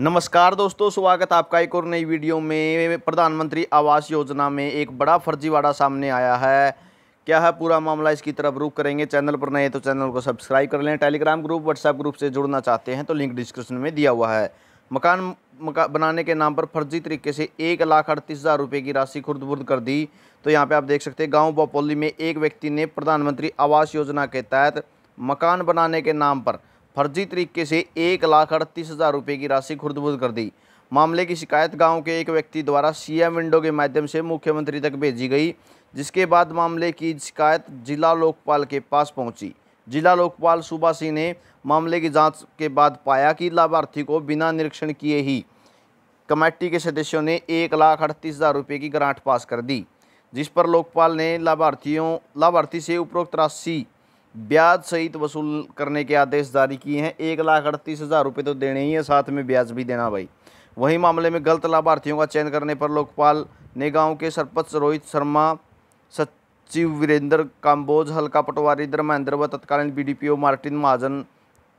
नमस्कार दोस्तों स्वागत आपका एक और नई वीडियो में प्रधानमंत्री आवास योजना में एक बड़ा फर्जीवाड़ा सामने आया है क्या है पूरा मामला इसकी तरफ रुख करेंगे चैनल पर नए तो चैनल को सब्सक्राइब कर लें टेलीग्राम ग्रुप व्हाट्सएप ग्रुप से जुड़ना चाहते हैं तो लिंक डिस्क्रिप्शन में दिया हुआ है मकान मका, बनाने के नाम पर फर्जी तरीके से एक लाख अड़तीस हज़ार रुपये की राशि खुर्द बुर्द कर दी तो यहाँ पर आप देख सकते हैं गाँव बपोली में एक व्यक्ति ने प्रधानमंत्री आवास योजना के तहत मकान बनाने के नाम पर फर्जी तरीके से एक लाख अड़तीस हज़ार रुपये की राशि खुर्दबुद कर दी मामले की शिकायत गांव के एक व्यक्ति द्वारा सीएम विंडो के माध्यम से मुख्यमंत्री तक भेजी गई जिसके बाद मामले की शिकायत जिला लोकपाल के पास पहुंची जिला लोकपाल सुबा सिंह ने मामले की जांच के बाद पाया कि लाभार्थी को बिना निरीक्षण किए ही कमेटी के सदस्यों ने एक लाख अड़तीस हज़ार रुपये की ग्रांट पास कर दी जिस पर लोकपाल ने लाभार्थियों लाभार्थी से उपरोक्त राशि ब्याज सहित वसूल करने के आदेश जारी किए हैं एक लाख अड़तीस हज़ार रुपये तो देने ही है साथ में ब्याज भी देना भाई वहीं मामले में गलत लाभार्थियों का चयन करने पर लोकपाल ने गांव के सरपंच रोहित शर्मा सचिव वीरेंद्र काम्बोज हल्का पटवारी धर्मेंद्र व तत्कालीन बीडीपीओ मार्टिन महाजन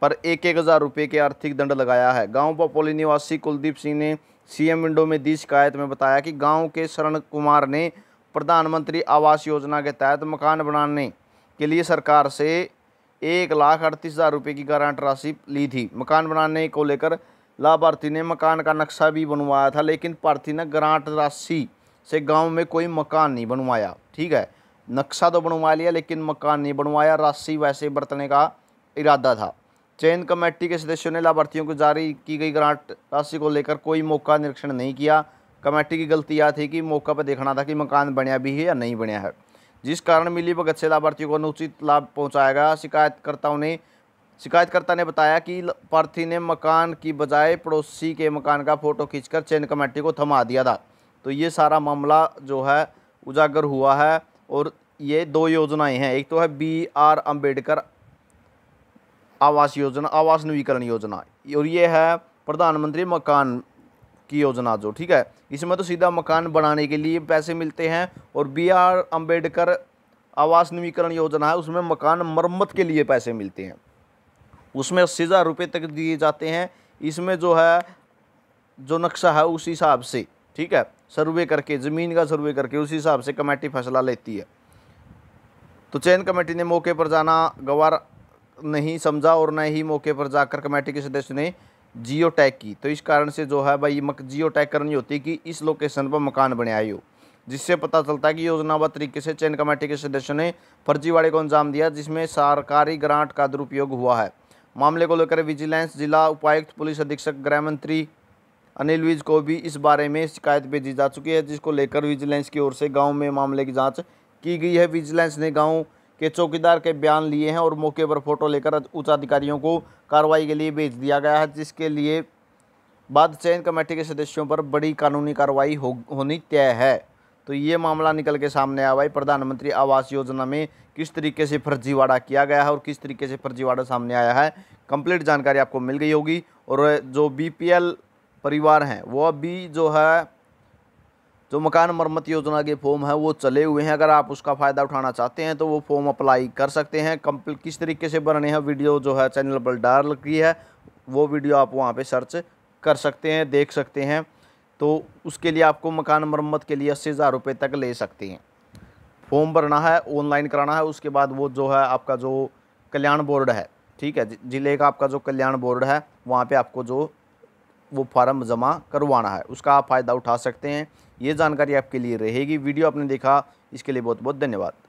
पर एक एक हज़ार रुपये के आर्थिक दंड लगाया है गाँव पपोली निवासी कुलदीप सिंह ने सीएम विंडो में दी शिकायत में बताया कि गाँव के शरण कुमार ने प्रधानमंत्री आवास योजना के तहत मकान बनाने के लिए सरकार से एक लाख अड़तीस हज़ार रुपये की ग्रांट राशि ली थी मकान बनाने को लेकर लाभार्थी ने मकान का नक्शा भी बनवाया था लेकिन प्रार्थी ने ग्रांट राशि से गांव में कोई मकान नहीं बनवाया ठीक है नक्शा तो बनवा लिया लेकिन मकान नहीं बनवाया राशि वैसे बरतने का इरादा था चयन कमेटी के सदस्यों ने लाभार्थियों को जारी की गई ग्रांट राशि को लेकर कोई मौका निरीक्षण नहीं किया कमेटी की गलती यह थी कि मौका पर देखना था कि मकान बनया भी है या नहीं बनया है जिस कारण मिली भगत से लाभार्थियों को अनुचित लाभ पहुंचाया गया शिकायतकर्ताओं ने शिकायतकर्ता ने बताया कि प्रार्थी ने मकान की बजाय पड़ोसी के मकान का फोटो खींचकर चयन कमेटी को थमा दिया था तो ये सारा मामला जो है उजागर हुआ है और ये दो योजनाएं हैं एक तो है बी आर अम्बेडकर आवास योजना आवास नवीकरण योजना और ये है प्रधानमंत्री मकान की योजना जो ठीक है इसमें तो सीधा मकान बनाने के लिए पैसे मिलते हैं और बी आर अम्बेडकर आवास नवीकरण योजना है उसमें मकान मरम्मत के लिए पैसे मिलते हैं उसमें अस्सी हज़ार रुपये तक दिए जाते हैं इसमें जो है जो नक्शा है उस हिसाब से ठीक है सर्वे करके ज़मीन का सर्वे करके उस हिसाब से कमेटी फैसला लेती है तो चयन कमेटी ने मौके पर जाना गवार नहीं समझा और न ही मौके पर जाकर कमेटी के सदस्य ने जियो टैग की तो इस कारण से जो है भाई मक जियो टैग करनी होती है कि इस लोकेशन पर मकान बनाया हो जिससे पता चलता है कि योजनाबद्ध तरीके से चयन कमेटी के सदस्यों ने फर्जीवाड़े को अंजाम दिया जिसमें सरकारी ग्रांट का दुरुपयोग हुआ है मामले को लेकर विजिलेंस जिला उपायुक्त पुलिस अधीक्षक गृह मंत्री अनिल विज को भी इस बारे में शिकायत भेजी जा चुकी है जिसको लेकर विजिलेंस की ओर से गाँव में मामले की जाँच की गई है विजिलेंस ने गाँव के चौकीदार के बयान लिए हैं और मौके पर फोटो लेकर उच्चाधिकारियों को कार्रवाई के लिए भेज दिया गया है जिसके लिए बाद चयन कमेटी के सदस्यों पर बड़ी कानूनी कार्रवाई हो, होनी तय है तो ये मामला निकल के सामने आया भाई प्रधानमंत्री आवास योजना में किस तरीके से फर्जीवाड़ा किया गया है और किस तरीके से फर्जीवाड़ा सामने आया है कंप्लीट जानकारी आपको मिल गई होगी और जो बीपीएल परिवार हैं वो अभी जो है जो मकान मरम्मत योजना के फॉर्म है वो चले हुए हैं अगर आप उसका फ़ायदा उठाना चाहते हैं तो वो फॉर्म अप्लाई कर सकते हैं कंपल किस तरीके से भरने हैं वीडियो जो है चैनल पर डाल रखी है वो वीडियो आप वहाँ पर सर्च कर सकते हैं देख सकते हैं तो उसके लिए आपको मकान मरम्मत के लिए अस्सी हज़ार रुपये तक ले सकते हैं फॉर्म भरना है ऑनलाइन कराना है उसके बाद वो जो है आपका जो कल्याण बोर्ड है ठीक है ज़िले का आपका जो कल्याण बोर्ड है वहाँ पे आपको जो वो फार्म जमा करवाना है उसका आप फ़ायदा उठा सकते हैं ये जानकारी आपके लिए रहेगी वीडियो आपने देखा इसके लिए बहुत बहुत धन्यवाद